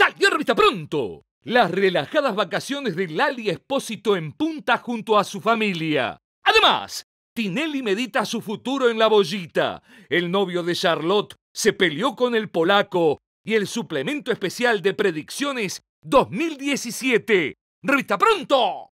¡Salió a revista pronto! Las relajadas vacaciones de Lali expósito en Punta junto a su familia. Además, Tinelli medita su futuro en la bollita. El novio de Charlotte se peleó con el polaco y el suplemento especial de predicciones 2017. ¡Revista pronto!